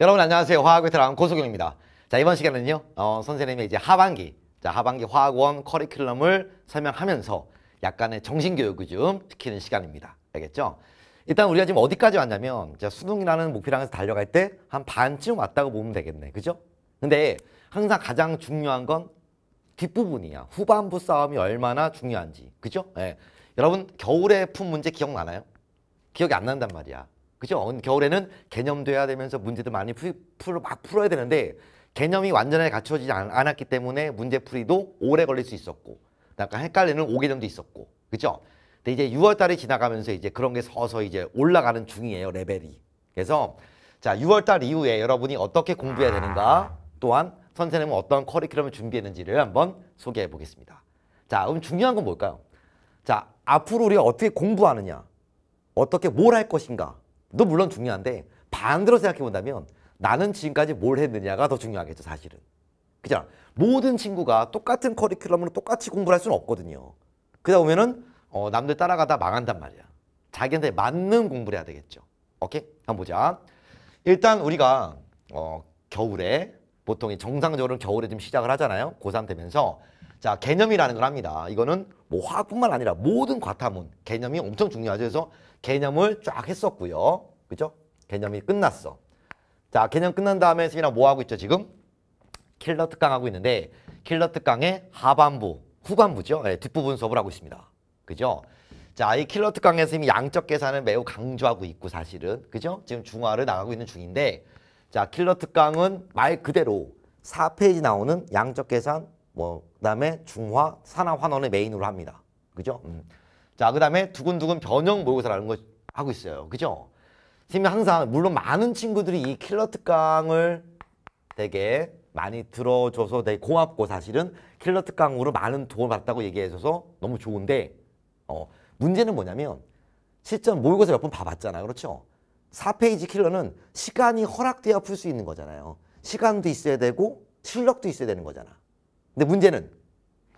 여러분 안녕하세요. 화학의 테랑 고소경입니다. 자 이번 시간은요. 어, 선생님의 이제 하반기, 자 하반기 화학원 커리큘럼을 설명하면서 약간의 정신교육을 좀 시키는 시간입니다. 알겠죠? 일단 우리가 지금 어디까지 왔냐면 자, 수능이라는 목표를 향해서 달려갈 때 한 반쯤 왔다고 보면 되겠네. 그죠? 근데 항상 가장 중요한 건 뒷부분이야. 후반부 싸움이 얼마나 중요한지. 그죠? 예. 여러분 겨울에 푼 문제 기억나나요? 기억이 안 난단 말이야. 그죠? 겨울에는 개념돼야 되면서 문제도 많이 풀, 풀, 막 풀어야 되는데 개념이 완전히 갖춰지지 않, 았기 때문에 문제풀이도 오래 걸릴 수 있었고 약간 그러니까 헷갈리는 오개념도 있었고 그죠? 근데 이제 6월 달이 지나가면서 이제 그런 게 서서히 이제 올라가는 중이에요 레벨이 그래서 자 6월 달 이후에 여러분이 어떻게 공부해야 되는가 또한 선생님은 어떤 커리큘럼을 준비했는지를 한번 소개해 보겠습니다 자 그럼 중요한 건 뭘까요? 자 앞으로 우리가 어떻게 공부하느냐 어떻게 뭘 할 것인가 너 물론 중요한데 반대로 생각해 본다면 나는 지금까지 뭘 했느냐가 더 중요하겠죠 사실은. 그죠? 모든 친구가 똑같은 커리큘럼으로 똑같이 공부할 수는 없거든요. 그러다 보면은 어, 남들 따라가다 망한단 말이야. 자기한테 맞는 공부를 해야 되겠죠. 오케이? 한번 보자. 일단 우리가 어, 겨울에 보통 이 정상적으로 겨울에 좀 시작을 하잖아요. 고3 되면서 자 개념이라는 걸 합니다. 이거는 뭐 화학뿐만 아니라 모든 과탐은 개념이 엄청 중요하죠. 그래서 개념을 쫙 했었고요. 그죠? 개념이 끝났어. 자, 개념 끝난 다음에 수빈아 뭐 하고 있죠, 지금? 킬러 특강 하고 있는데 킬러 특강의 하반부, 후반부죠. 네, 뒷부분 수업을 하고 있습니다. 그죠? 자, 이 킬러 특강에서 이미 양적 계산을 매우 강조하고 있고 사실은 그죠? 지금 중화를 나가고 있는 중인데 자, 킬러 특강은 말 그대로 4페이지 나오는 양적 계산 뭐 그다음에 중화, 산화 환원을 메인으로 합니다. 그죠? 음. 자, 그다음에 두근두근 변형 모의고사라는 거 하고 있어요. 그죠? 팀이 항상 물론 많은 친구들이 이 킬러 특강을 되게 많이 들어줘서 되게 고맙고 사실은 킬러 특강으로 많은 도움을 받았다고 얘기해줘서 너무 좋은데 어, 문제는 뭐냐면 실전 모의고사 몇 번 봐봤잖아 요 그렇죠? 4페이지 킬러는 시간이 허락돼야 풀수 있는 거잖아요 시간도 있어야 되고 실력도 있어야 되는 거잖아 근데 문제는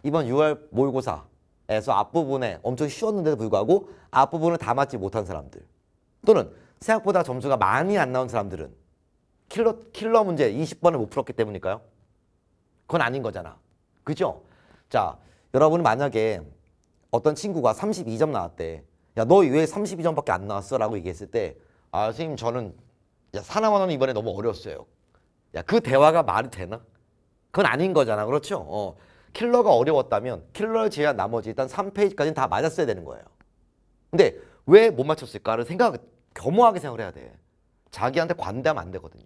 이번 6월 모의고사에서 앞부분에 엄청 쉬웠는데도 불구하고 앞부분을 다 맞지 못한 사람들 또는 생각보다 점수가 많이 안 나온 사람들은 킬러, 킬러 문제 20번을 못 풀었기 때문일까요? 그건 아닌 거잖아. 그죠? 자, 여러분 만약에 어떤 친구가 32점 나왔대. 야, 너 왜 32점밖에 안 나왔어? 라고 얘기했을 때, 아, 선생님, 저는 야, 사나만 원 이번에 너무 어려웠어요. 야, 그 대화가 말이 되나? 그건 아닌 거잖아. 그렇죠? 어. 킬러가 어려웠다면 킬러를 제외한 나머지 일단 3페이지까지는 다 맞았어야 되는 거예요. 근데 왜 못 맞췄을까를 생각 겸허하게 생각을 해야 돼. 자기한테 관대하면 안 되거든요.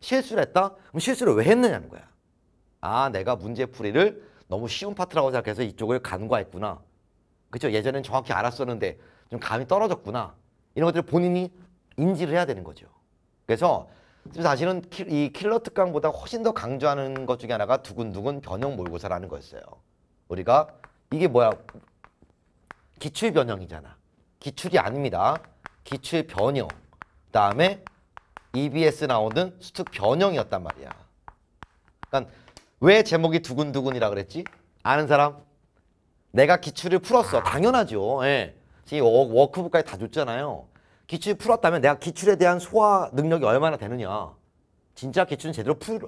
실수를 했다? 그럼 실수를 왜 했느냐는 거야. 아, 내가 문제풀이를 너무 쉬운 파트라고 생각해서 이쪽을 간과했구나. 그렇죠? 예전엔 정확히 알았었는데 좀 감이 떨어졌구나. 이런 것들을 본인이 인지를 해야 되는 거죠. 그래서 사실은 이 킬러 특강보다 훨씬 더 강조하는 것 중에 하나가 두근두근 변형 모의고사라는 거였어요. 우리가 이게 뭐야? 기출 변형이잖아. 기출이 아닙니다. 기출 변형, 그다음에 EBS 나오는 수특 변형이었단 말이야. 그러니까 왜 제목이 두근두근이라 그랬지? 아는 사람? 내가 기출을 풀었어. 당연하죠. 예. 지금 워크북까지 다 줬잖아요. 기출 풀었다면 내가 기출에 대한 소화 능력이 얼마나 되느냐. 진짜 기출은 제대로 풀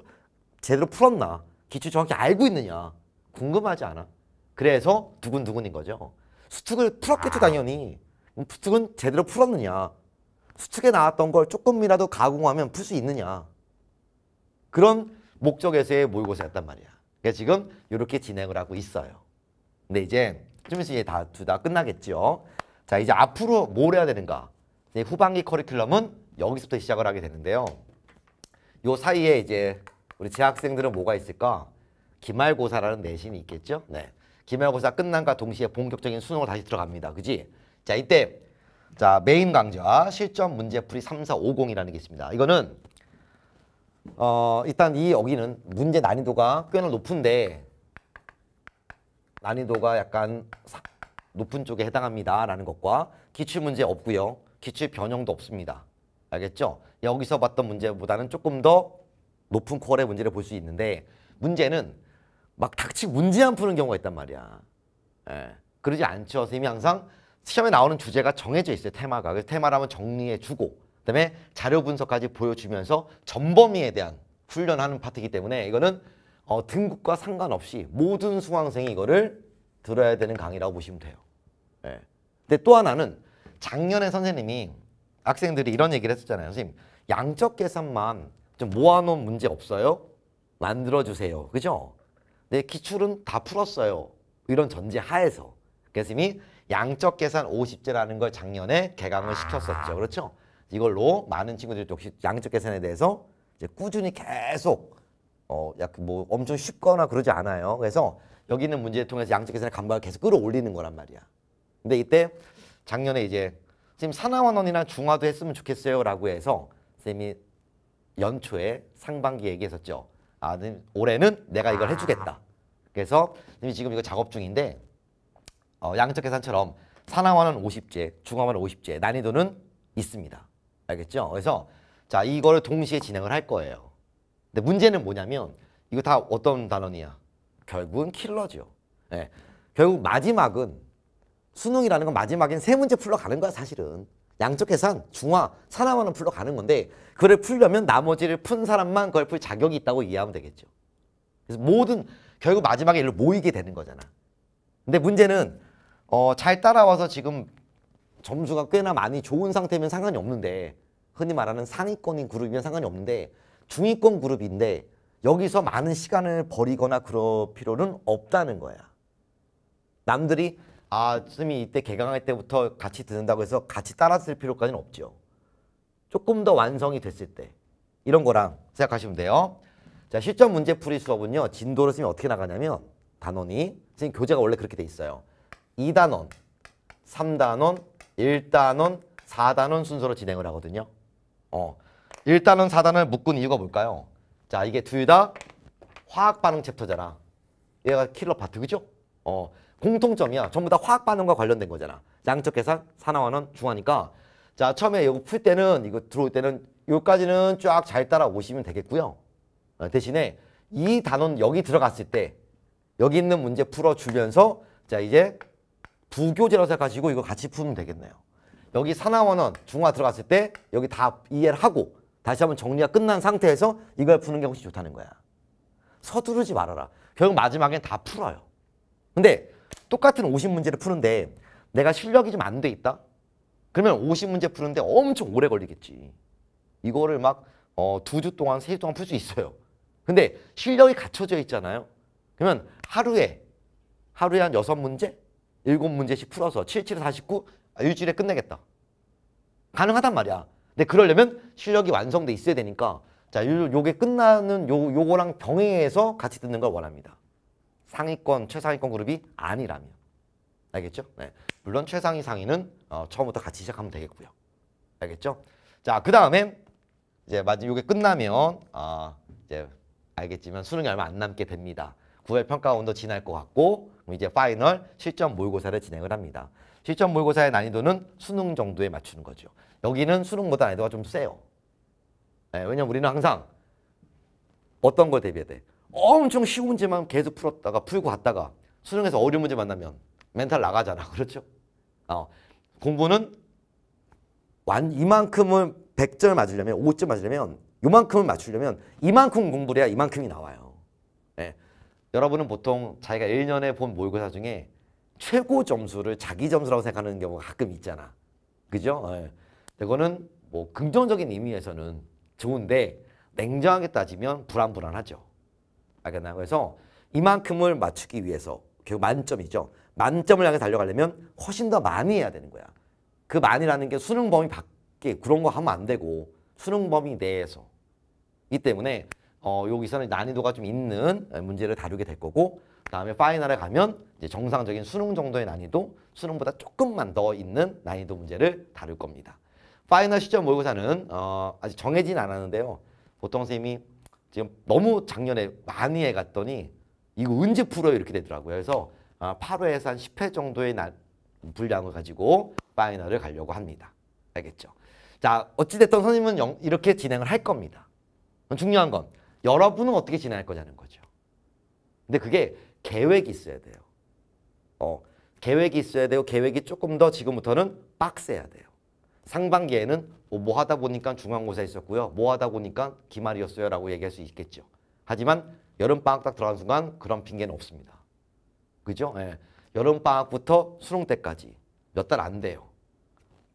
제대로 풀었나? 기출 정확히 알고 있느냐? 궁금하지 않아. 그래서 두근두근인 거죠. 수특을 풀었겠죠 당연히. 푸축은 뭐 제대로 풀었느냐 수축에 나왔던 걸 조금이라도 가공하면 풀 수 있느냐 그런 목적에서의 모의고사였단 말이야 그러니까 지금 이렇게 진행을 하고 있어요 근데 이제 좀 있으면 다둘 다 끝나겠죠 자 이제 앞으로 뭘 해야 되는가 네, 후반기 커리큘럼은 여기서부터 시작을 하게 되는데요 요 사이에 이제 우리 재학생들은 뭐가 있을까 기말고사라는 내신이 있겠죠 네. 기말고사 끝난과 동시에 본격적인 수능으로 다시 들어갑니다 그지 자, 이때 자 메인 강좌 실전 문제풀이 3450이라는 게 있습니다. 이거는 어 일단 이 여기는 문제 난이도가 꽤나 높은데 난이도가 약간 높은 쪽에 해당합니다. 라는 것과 기출문제 없고요. 기출 변형도 없습니다. 알겠죠? 여기서 봤던 문제보다는 조금 더 높은 퀄의 문제를 볼 수 있는데 문제는 막 닥치 문제 안 푸는 경우가 있단 말이야. 예. 그러지 않죠. 선생님이 항상 시험에 나오는 주제가 정해져 있어요. 테마가. 그래서 테마라면 정리해주고 그다음에 자료 분석까지 보여주면서 전범위에 대한 훈련하는 파트이기 때문에 이거는 어, 등급과 상관없이 모든 수강생이 이거를 들어야 되는 강의라고 보시면 돼요. 네. 근데 또 하나는 작년에 선생님이 학생들이 이런 얘기를 했었잖아요. 선생님 양적 계산만 좀 모아놓은 문제 없어요? 만들어주세요. 그죠? 내 기출은 다 풀었어요. 이런 전제 하에서. 그래서 이 양적 계산 50제라는 걸 작년에 개강을 아. 시켰었죠. 그렇죠? 이걸로 많은 친구들이 역시 양적 계산에 대해서 이제 꾸준히 계속 어, 약뭐 엄청 쉽거나 그러지 않아요. 그래서 여기 있는 문제 를 통해서 양적 계산의 감각을 계속 끌어올리는 거란 말이야. 근데 이때 작년에 이제 지금 산하원원이나 중화도 했으면 좋겠어요 라고 해서 선생님이 연초에 상반기 얘기했었죠. 아, 올해는 내가 이걸 아. 해주겠다. 그래서 선생님이 지금 이거 작업 중인데 어, 양적 계산처럼 산화화는 50제, 중화화는 50제, 난이도는 있습니다. 알겠죠? 그래서 자 이거를 동시에 진행을 할 거예요. 근데 문제는 뭐냐면 이거 다 어떤 단원이야? 결국은 킬러죠. 네. 결국 마지막은 수능이라는 건 마지막엔 세 문제 풀러가는 거야 사실은. 양적 계산, 중화, 산화화는 풀러가는 건데 그걸 풀려면 나머지를 푼 사람만 그걸 풀 자격이 있다고 이해하면 되겠죠. 그래서 모든 결국 마지막에 이로 모이게 되는 거잖아. 근데 문제는 어, 잘 따라와서 지금 점수가 꽤나 많이 좋은 상태면 상관이 없는데 흔히 말하는 상위권인 그룹이면 상관이 없는데 중위권 그룹인데 여기서 많은 시간을 버리거나 그럴 필요는 없다는 거야. 남들이 아 쌤이 이때 개강할 때부터 같이 듣는다고 해서 같이 따라 쓸 필요까지는 없죠. 조금 더 완성이 됐을 때 이런 거랑 생각하시면 돼요. 자 실전 문제 풀이 수업은요. 진도를 쌤이 어떻게 나가냐면 단원이 선생님 교재가 원래 그렇게 돼 있어요. 2단원, 3단원, 1단원, 4단원 순서로 진행을 하거든요. 어, 1단원, 4단원을 묶은 이유가 뭘까요? 자, 이게 둘 다 화학 반응 챕터잖아. 얘가 킬러 파트, 그죠? 어, 공통점이야. 전부 다 화학 반응과 관련된 거잖아. 양적 계산, 산화환원, 중화니까. 자, 처음에 이거 풀 때는, 이거 들어올 때는 요까지는 쫙 잘 따라오시면 되겠고요. 어, 대신에 이 단원 여기 들어갔을 때 여기 있는 문제 풀어주면서 자 이제 부교재라고 생각하시고 이거 같이 푸면 되겠네요. 여기 산하원원 중화 들어갔을 때 여기 다 이해를 하고 다시 한번 정리가 끝난 상태에서 이걸 푸는 게 훨씬 좋다는 거야. 서두르지 말아라. 결국 마지막엔 다 풀어요. 근데 똑같은 오십 문제를 푸는데 내가 실력이 좀 안 돼 있다? 그러면 오십 문제 푸는데 엄청 오래 걸리겠지. 이거를 막 어, 두주 동안, 세 주 동안 풀 수 있어요. 근데 실력이 갖춰져 있잖아요. 그러면 하루에 하루에 한 여섯 문제 일곱 문제씩 풀어서 7, 7, 49 아, 일주일에 끝내겠다. 가능하단 말이야. 근데 그러려면 실력이 완성돼 있어야 되니까 자 요, 게 끝나는 요, 요거랑 병행해서 같이 듣는 걸 원합니다. 상위권, 최상위권 그룹이 아니라면. 알겠죠? 네. 물론 최상위, 상위는 어, 처음부터 같이 시작하면 되겠고요. 알겠죠? 자, 그 다음에 이제 마지막 요게 끝나면 어, 이제 알겠지만 수능이 얼마 안 남게 됩니다. 구월 평가 원도 지날 것 같고 이제 파이널 실전 모의고사를 진행을 합니다. 실전 모의고사의 난이도는 수능 정도에 맞추는 거죠. 여기는 수능보다 난이도가 좀 세요. 네, 왜냐면 우리는 항상 어떤 걸 대비해야 돼? 엄청 쉬운 문제만 계속 풀었다가 풀고 갔다가 수능에서 어려운 문제 만나면 멘탈 나가잖아. 그렇죠? 어, 공부는 완 이만큼을 100점을 맞으려면 5점 맞으려면 이만큼을 맞추려면 이만큼 공부를 해야 이만큼이 나와요. 네. 여러분은 보통 자기가 1년에 본 모의고사 중에 최고 점수를 자기 점수라고 생각하는 경우가 가끔 있잖아. 그죠? 예. 그거는 뭐 긍정적인 의미에서는 좋은데 냉정하게 따지면 불안불안하죠. 알겠나요? 그래서 이만큼을 맞추기 위해서 결국 만점이죠. 만점을 향해 달려가려면 훨씬 더 많이 해야 되는 거야. 그 많이라는 게 수능 범위 밖에 그런 거 하면 안 되고 수능 범위 내에서 이 때문에 어, 여기서는 난이도가 좀 있는 예, 문제를 다루게 될 거고 그다음에 파이널에 가면 이제 정상적인 수능 정도의 난이도, 수능보다 조금만 더 있는 난이도 문제를 다룰 겁니다. 파이널 시점 모의고사는 어, 아직 정해진 않았는데요. 보통 선생님이 지금 너무 작년에 많이 해갔더니 이거 은지 풀어요 이렇게 되더라고요. 그래서 아, 8회에서 한 10회 정도의 나, 분량을 가지고 파이널을 가려고 합니다. 알겠죠? 자 어찌됐든 선생님은 영, 이렇게 진행을 할 겁니다. 중요한 건 여러분은 어떻게 지낼 거냐는 거죠. 근데 그게 계획이 있어야 돼요. 어, 계획이 있어야 되고 계획이 조금 더 지금부터는 빡세야 돼요. 상반기에는 뭐, 뭐 하다 보니까 중앙고사 있었고요. 뭐 하다 보니까 기말이었어요 라고 얘기할 수 있겠죠. 하지만 여름방학 딱 들어간 순간 그런 핑계는 없습니다. 그죠? 예. 여름방학부터 수능 때까지 몇 달 안 돼요.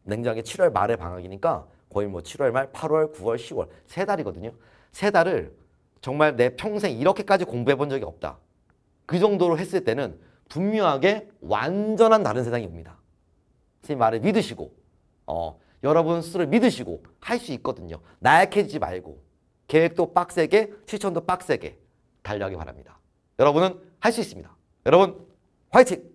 냉정하게 7월 말에 방학이니까 거의 뭐 7월 말, 8월, 9월, 10월 세 달이거든요. 세 달을 정말 내 평생 이렇게까지 공부해 본 적이 없다. 그 정도로 했을 때는 분명하게 완전한 다른 세상이 옵니다. 선생님 말을 믿으시고 어, 여러분 스스로 믿으시고 할 수 있거든요. 나약해지지 말고 계획도 빡세게 실천도 빡세게 달려가기 바랍니다. 여러분은 할 수 있습니다. 여러분 화이팅!